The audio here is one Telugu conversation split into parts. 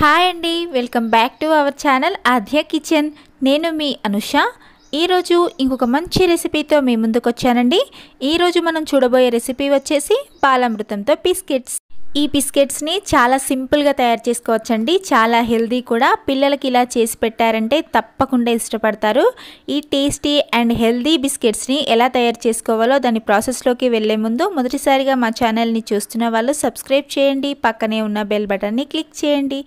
హాయ్ అండి welcome back to our channel Aadhya kitchen నేను మీ అనుష ఈరోజు ఇంకొక మంచి రెసిపీతో మీ ముందుకు వచ్చానండి ఈరోజు మనం చూడబోయే రెసిపీ వచ్చేసి పాలమృతంతో బిస్కెట్స్ ఈ బిస్కెట్స్ని చాలా సింపుల్గా తయారు చేసుకోవచ్చండి చాలా హెల్దీ కూడా పిల్లలకి ఇలా చేసి పెట్టారంటే తప్పకుండా ఇష్టపడతారు ఈ టేస్టీ అండ్ హెల్దీ బిస్కెట్స్ని ఎలా తయారు చేసుకోవాలో దాని ప్రాసెస్లోకి వెళ్లే ముందు మొదటిసారిగా మా ఛానల్ని చూస్తున్న వాళ్ళు సబ్స్క్రైబ్ చేయండి పక్కనే ఉన్న బెల్ బటన్ని క్లిక్ చేయండి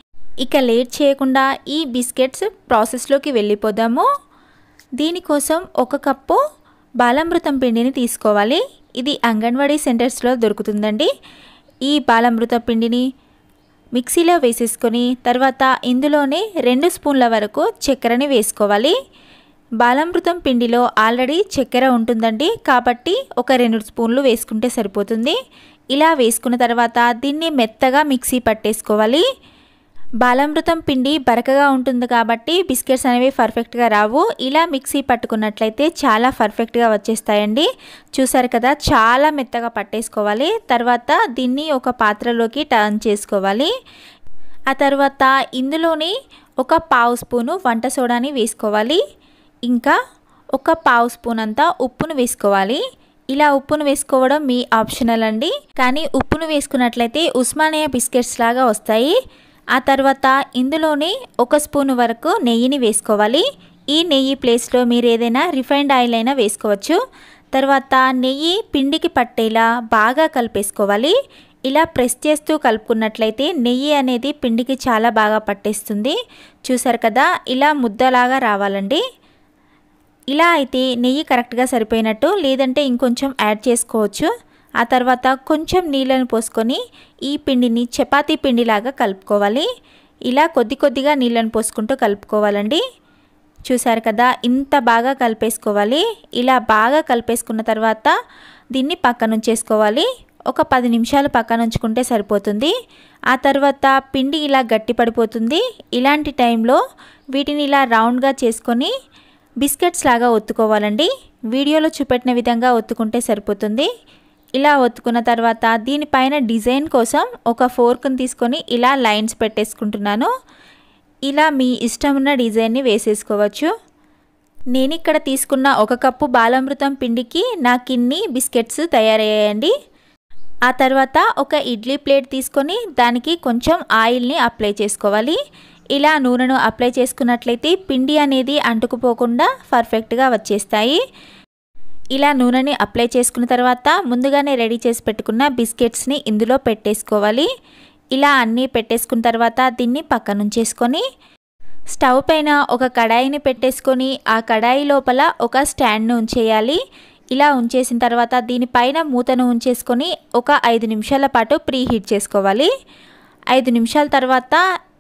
ఇక లేట్ చేయకుండా ఈ బిస్కెట్స్ ప్రాసెస్లోకి వెళ్ళిపోదాము దీనికోసం ఒక కప్పు బాలామృతం పిండిని తీసుకోవాలి ఇది అంగన్వాడీ సెంటర్స్లో దొరుకుతుందండి ఈ బాలామృత పిండిని మిక్సీలో వేసేసుకొని తర్వాత ఇందులోనే రెండు స్పూన్ల వరకు చక్కెరని వేసుకోవాలి బాలామృతం పిండిలో ఆల్రెడీ చక్కెర ఉంటుందండి కాబట్టి ఒక రెండు స్పూన్లు వేసుకుంటే సరిపోతుంది ఇలా వేసుకున్న తర్వాత దీన్ని మెత్తగా మిక్సీ పట్టేసుకోవాలి బాలామృతం పిండి బరకగా ఉంటుంది కాబట్టి బిస్కెట్స్ అనేవి పర్ఫెక్ట్గా రావు ఇలా మిక్సీ పట్టుకున్నట్లయితే చాలా పర్ఫెక్ట్గా వచ్చేస్తాయండి చూసారు కదా చాలా మెత్తగా పట్టేసుకోవాలి తర్వాత దీన్ని ఒక పాత్రలోకి టర్న్ చేసుకోవాలి ఆ తర్వాత ఇందులోని ఒక పావు స్పూను వంట సోడాని వేసుకోవాలి ఇంకా ఒక పావు స్పూన్ అంతా ఉప్పును వేసుకోవాలి ఇలా ఉప్పును వేసుకోవడం మీ ఆప్షనల్ అండి కానీ ఉప్పును వేసుకున్నట్లయితే ఉస్మానియా బిస్కెట్స్ లాగా వస్తాయి ఆ తర్వాత ఇందులోనే ఒక స్పూన్ వరకు నెయ్యిని వేసుకోవాలి ఈ నెయ్యి ప్లేస్లో మీరు ఏదైనా రిఫైన్డ్ ఆయిల్ అయినా వేసుకోవచ్చు తర్వాత నెయ్యి పిండికి పట్టేలా బాగా కలిపేసుకోవాలి ఇలా ప్రెస్ చేస్తూ కలుపుకున్నట్లయితే నెయ్యి అనేది పిండికి చాలా బాగా పట్టేస్తుంది చూసారు కదా ఇలా ముద్దలాగా రావాలండి ఇలా అయితే నెయ్యి కరెక్ట్గా సరిపోయినట్టు లేదంటే ఇంకొంచెం యాడ్ చేసుకోవచ్చు ఆ తర్వాత కొంచెం నీళ్ళని పోసుకొని ఈ పిండిని చపాతీ పిండిలాగా కలుపుకోవాలి ఇలా కొద్ది కొద్దిగా నీళ్ళను పోసుకుంటూ కలుపుకోవాలండి చూసారు కదా ఇంత బాగా కలిపేసుకోవాలి ఇలా బాగా కలిపేసుకున్న తర్వాత దీన్ని పక్కనుంచేసుకోవాలి ఒక పది నిమిషాలు పక్కనుంచుకుంటే సరిపోతుంది ఆ తర్వాత పిండి ఇలా గట్టి పడిపోతుంది ఇలాంటి టైంలో వీటిని ఇలా రౌండ్గా చేసుకొని బిస్కెట్స్ లాగా ఒత్తుకోవాలండి వీడియోలో చూపెట్టిన విధంగా ఒత్తుకుంటే సరిపోతుంది ఇలా ఒత్తుకున్న తర్వాత దీనిపైన డిజైన్ కోసం ఒక ఫోర్క్ని తీసుకొని ఇలా లైన్స్ పెట్టేసుకుంటున్నాను ఇలా మీ ఇష్టం ఉన్న డిజైన్ని వేసేసుకోవచ్చు నేను ఇక్కడ తీసుకున్న ఒక కప్పు బాలామృతం పిండికి నా కిన్ని బిస్కెట్స్ తయారయ్యాయండి ఆ తర్వాత ఒక ఇడ్లీ ప్లేట్ తీసుకొని దానికి కొంచెం ఆయిల్ని అప్లై చేసుకోవాలి ఇలా నూనెను అప్లై చేసుకున్నట్లయితే పిండి అనేది అంటుకుపోకుండా పర్ఫెక్ట్గా వచ్చేస్తాయి ఇలా నూనెని అప్లై చేసుకున్న తర్వాత ముందుగానే రెడీ చేసి పెట్టుకున్న బిస్కెట్స్ని ఇందులో పెట్టేసుకోవాలి ఇలా అన్నీ పెట్టేసుకున్న తర్వాత దీన్ని పక్కనుంచేసుకొని స్టవ్ పైన ఒక కడాయిని పెట్టేసుకొని ఆ కడాయి లోపల ఒక స్టాండ్ను ఉంచేయాలి ఇలా ఉంచేసిన తర్వాత దీనిపైన మూతను ఉంచేసుకొని ఒక ఐదు నిమిషాల పాటు ప్రీ హీట్ చేసుకోవాలి ఐదు నిమిషాల తర్వాత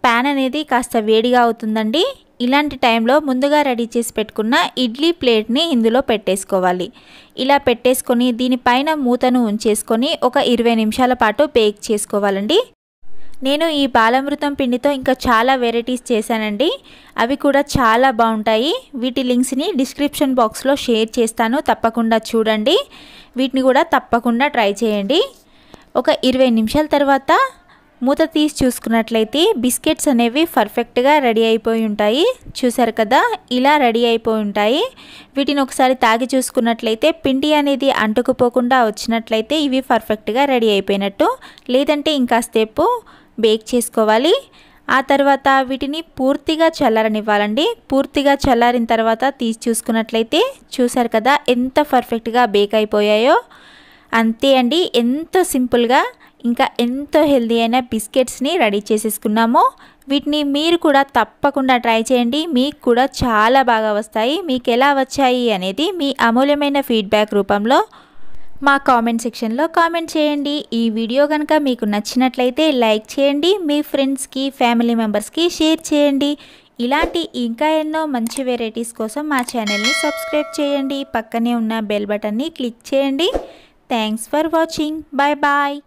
ప్యాన్ అనేది కాస్త వేడిగా అవుతుందండి ఇలాంటి టైంలో ముందుగా రెడీ చేసి పెట్టుకున్న ఇడ్లీ ప్లేట్ని ఇందులో పెట్టేసుకోవాలి ఇలా పెట్టేసుకొని దీనిపైన మూతను ఉంచేసుకొని ఒక ఇరవై నిమిషాల పాటు బేక్ చేసుకోవాలండి నేను ఈ బాలమృతం పిండితో ఇంకా చాలా వెరైటీస్ చేశానండి అవి కూడా చాలా బాగుంటాయి వీటి లింక్స్ని డిస్క్రిప్షన్ బాక్స్లో షేర్ చేస్తాను తప్పకుండా చూడండి వీటిని కూడా తప్పకుండా ట్రై చేయండి ఒక ఇరవై నిమిషాల తర్వాత మూత తీసి చూసుకున్నట్లయితే బిస్కెట్స్ అనేవి పర్ఫెక్ట్గా రెడీ అయిపోయి ఉంటాయి చూసారు కదా ఇలా రెడీ అయిపోయి ఉంటాయి వీటిని ఒకసారి తాగి చూసుకున్నట్లయితే పిండి అనేది అంటుకుపోకుండా వచ్చినట్లయితే ఇవి పర్ఫెక్ట్గా రెడీ అయిపోయినట్టు లేదంటే ఇంకా సేపు బేక్ చేసుకోవాలి ఆ తర్వాత వీటిని పూర్తిగా చల్లారనివ్వాలండి పూర్తిగా చల్లారిన తర్వాత తీసి చూసుకున్నట్లయితే చూసారు కదా ఎంత పర్ఫెక్ట్గా బేక్ అయిపోయాయో అంతే అండి ఎంత సింపుల్గా ఇంకా ఎంతో హెల్దీ అయిన బిస్కెట్స్ని రెడీ చేసేసుకున్నాము వీటిని మీరు కూడా తప్పకుండా ట్రై చేయండి మీకు కూడా చాలా బాగా వస్తాయి మీకు ఎలా వచ్చాయి అనేది మీ అమూల్యమైన ఫీడ్బ్యాక్ రూపంలో మా కామెంట్ సెక్షన్లో కామెంట్ చేయండి ఈ వీడియో కనుక మీకు నచ్చినట్లయితే లైక్ చేయండి మీ ఫ్రెండ్స్కి ఫ్యామిలీ మెంబర్స్కి షేర్ చేయండి ఇలాంటి ఇంకా ఎన్నో మంచి వెరైటీస్ కోసం మా ఛానల్ని సబ్స్క్రైబ్ చేయండి పక్కనే ఉన్న బెల్ బటన్ని క్లిక్ చేయండి thanks for watching bye bye